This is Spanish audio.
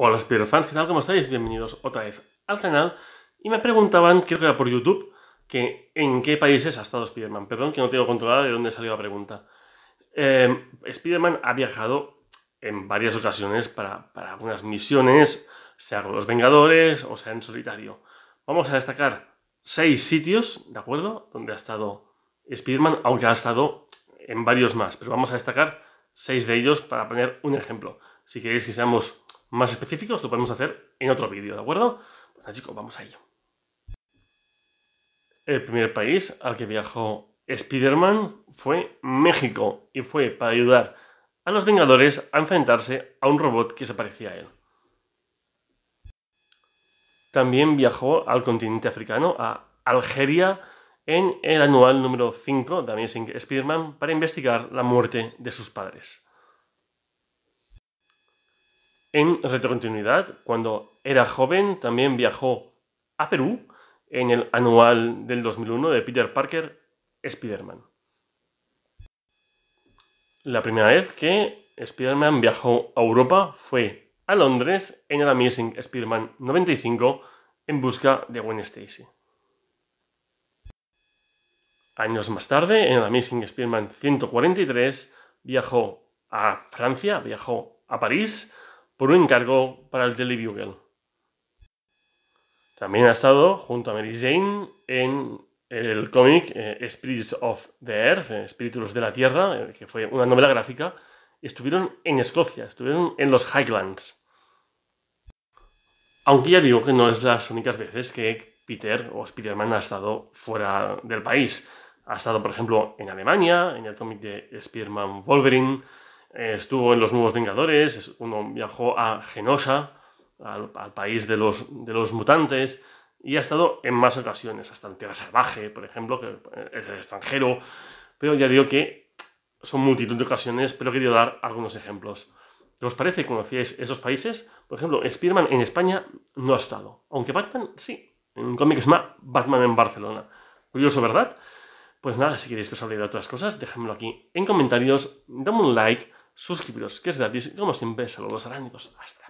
Hola Spider-Fans, ¿qué tal? ¿Cómo estáis? Bienvenidos otra vez al canal. Y me preguntaban, creo que era por YouTube, que en qué países ha estado Spider-Man. Perdón que no tengo controlada de dónde salió la pregunta. Em, Spider-Man ha viajado en varias ocasiones para, para algunas misiones, sea con los Vengadores o sea en solitario. Vamos a destacar seis sitios, ¿de acuerdo? Donde ha estado Spider-Man, aunque ha estado en varios más, pero vamos a destacar seis de ellos para poner un ejemplo. Si queréis que seamos más específicos lo podemos hacer en otro vídeo, ¿de acuerdo? Bueno, pues chicos, vamos a ello. El primer país al que viajó Spider-Man fue México y fue para ayudar a los Vengadores a enfrentarse a un robot que se parecía a él. También viajó al continente africano, a Algeria, en el anual número 5 de Amazing Spider-Man para investigar la muerte de sus padres. En retrocontinuidad, cuando era joven, también viajó a Perú en el anual del 2001 de Peter Parker, Spider-Man. La primera vez que Spider-Man viajó a Europa fue a Londres en el Amazing Spider-Man 95 en busca de Gwen Stacy. Años más tarde, en el Amazing Spider-Man 143, viajó a Francia, viajó a París por un encargo para el Daily Bugle. También ha estado junto a Mary Jane en el cómic eh, Spirits of the Earth, eh, Espíritus de la Tierra, eh, que fue una novela gráfica. Estuvieron en Escocia, estuvieron en los Highlands. Aunque ya digo que no es las únicas veces que Peter o Spider-Man ha estado fuera del país. Ha estado, por ejemplo, en Alemania, en el cómic de Spider-Man Wolverine, eh, estuvo en Los Nuevos Vengadores, uno viajó a Genosa, al, país de los, mutantes, y ha estado en más ocasiones, hasta en Tierra Salvaje, por ejemplo, que es el extranjero, pero ya digo que son multitud de ocasiones, pero querido dar algunos ejemplos. ¿Qué os parece? ¿Conocíais esos países? Por ejemplo, spearman en España no ha estado, aunque Batman sí, en un cómic que se llama Batman en Barcelona. Curioso, ¿verdad? Pues nada, si queréis que os hable de otras cosas, dejadmelo aquí en comentarios, dame un like, suscribiros, que es gratis. Como siempre, saludos arácnidos. Hasta